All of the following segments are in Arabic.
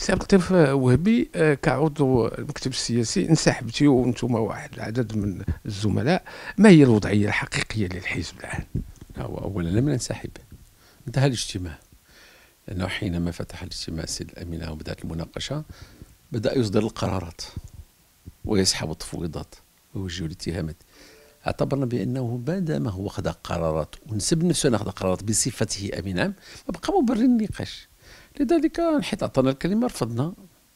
سابقت وهبي آه، كعضو المكتب السياسي انسحبتي وانتم واحد العدد من الزملاء ما هي الوضعيه الحقيقيه للحزب الان؟ هو اولا لم ننسحب انتهى الاجتماع لانه حينما فتح الاجتماع السيد الامينه وبدات المناقشه بدا يصدر القرارات ويسحب التفويضات ويوجه الاتهامات اعتبرنا بانه ما دام هو اخذ قرارات ونسب نفسه انه اخذ قرارات بصفته امين عام فبقى مبرر للنقاش لذلك حيت عطانا الكلمه رفضنا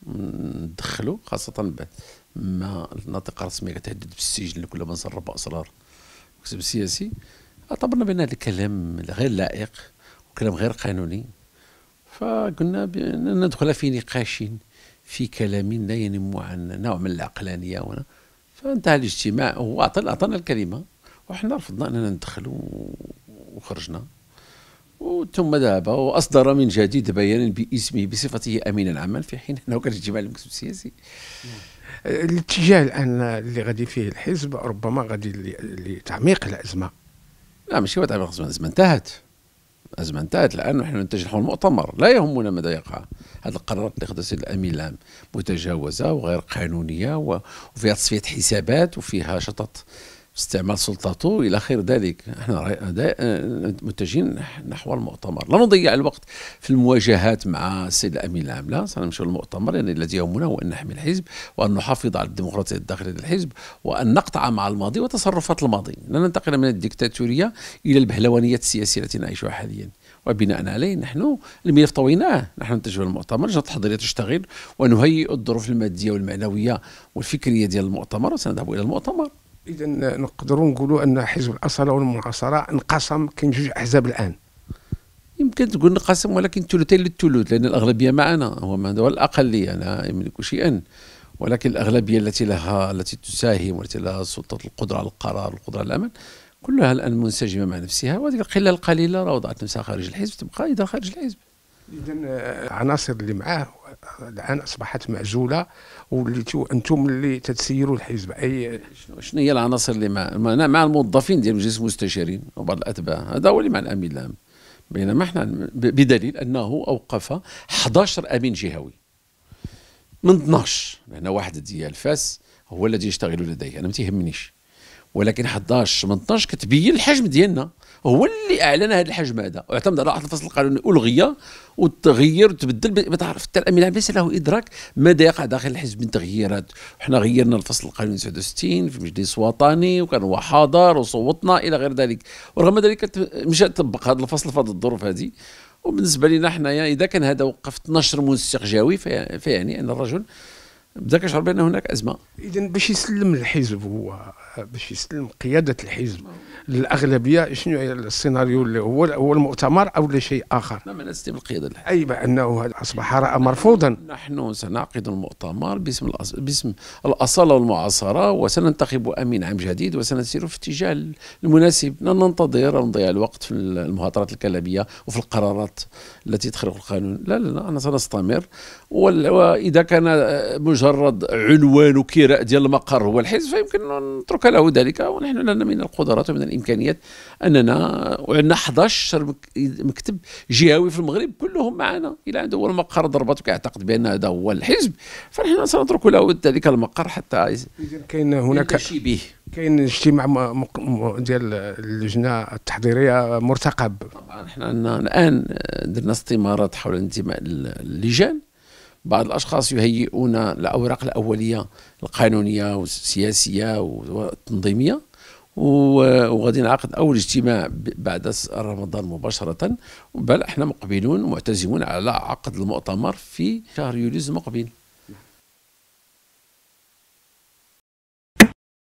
ندخلو خاصه بعد ما الناطقه الرسميه كتهدد بالسجن كل من سرب اسرار المكتب السياسي اعتبرنا بان هذا الكلام غير لائق وكلام غير قانوني فقلنا بان ندخل في نقاش في كلام لا ينم عن نوع من العقلانيه هنا فانتهى الاجتماع هو اعطانا الكلمه وحنا رفضنا اننا ندخلو وخرجنا ثم ذهب واصدر من جديد بيانا باسمه بصفته امينا عاما في حين انه كان اجتماع المكتب السياسي الاتجاه الان اللي غادي فيه الحزب ربما غادي لتعميق الازمه لا ماشي هو تعميق الازمه الازمه انتهت الازمه انتهت الان نحن نتجه المؤتمر لا يهمنا ماذا يقع هذه القرارات اللي خذها السيد الامين العام متجاوزه وغير قانونيه وفيها تصفيه حسابات وفيها شطط استعمال سلطته الى خير ذلك احنا آه، متجهين نحو المؤتمر لا نضيع الوقت في المواجهات مع السيد الامين العام لا سنمشي للمؤتمر يعني الذي يهمنا هو ان نحمي الحزب وان نحافظ على الديمقراطيه الداخليه للحزب وان نقطع مع الماضي وتصرفات الماضي لا ننتقل من الدكتاتوريه الى البهلوانيه السياسيه التي نعيشها حاليا وبناء عليه نحن الملف طويناه نحن نتجه للمؤتمر لجنه التحضيريه تشتغل ونهيئ الظروف الماديه والمعنويه والفكريه ديال المؤتمر وسنذهب الى المؤتمر اذا نقدروا نقولوا ان حزب الاصاله والمعاصره انقسم كاين جوج احزاب الان يمكن تقول انقسم ولكن ثلثين للثلث لان الاغلبيه معنا هو ما هو الاقليه يعني، لا يملك شيئا ولكن الاغلبيه التي لها التي تساهم والتي لها سلطه القدره على القرار والقدره على الامل كلها الان منسجمه مع نفسها وهذه القله القليله راه وضعت نفسها خارج الحزب تبقى اذا خارج الحزب اذا العناصر آه، اللي معاه الان اصبحت معزوله وليتو انتم اللي تتسيروا الحزب اي شنو هي العناصر اللي مع مع الموظفين ديال مجلس المستشارين وبعض الاتباع هذا هو اللي مع الامين العام بينما احنا بدليل انه اوقف 11 امين جهوي من 12 لان واحد ديال فاس هو الذي يشتغل لديه انا ما تيهمنيش ولكن 11 من 12 كتبين الحجم ديالنا هو اللي اعلن هذا الحجم هذا واعتمد على واحد الفصل القانوني الغي وتغير وتبدل ما تعرف حتى الامين العام ليس له ادراك ماذا يقع داخل الحزب من تغييرات حنا غيرنا الفصل القانوني 69 في مجلس وطني وكان هو حاضر وصوتنا الى غير ذلك ورغم ذلك مشى طبق هذا الفصل في هذه الظروف هذه وبالنسبه لنا حنايا اذا كان هذا وقف 12 منسق جاوي فيعني ان الرجل بداك شهر بان هناك ازمه اذا باش يسلم الحزب هو باش يسلم قياده الحزب الاغلبيه شنو السيناريو اللي هو هو المؤتمر او لا شيء اخر لا من نستلم القياده الحزب. اي بانه اصبح راى مرفوضا نحن سنعقد المؤتمر باسم الأص... باسم الاصاله والمعاصره وسننتخب امين عام جديد وسنسير في الاتجاه المناسب لا ننتظر نضيع الوقت في المهاترات الكلابيه وفي القرارات التي تخرق القانون لا لا, لا انا سنستمر وال... واذا كان مجرد مجرد عنوان وكراء ديال المقر هو الحزب فيمكن نترك له ذلك ونحن لنا من القدرات ومن الامكانيات اننا وعندنا 11 مكتب جهوي في المغرب كلهم معنا الى عنده هو المقر ضربته كيعتقد بان هذا هو الحزب فنحن سنترك له ذلك المقر حتى كاين هناك به كاين اجتماع ديال اللجنه التحضيريه مرتقب طبعا احنا الان درنا استمارات حول انتماء اللجان بعض الأشخاص يهيئون الأوراق الأولية القانونية والسياسية والتنظيمية وغادي نعقد أول اجتماع بعد رمضان مباشرة بل احنا مقبلون معتزمون على عقد المؤتمر في شهر يوليوز المقبل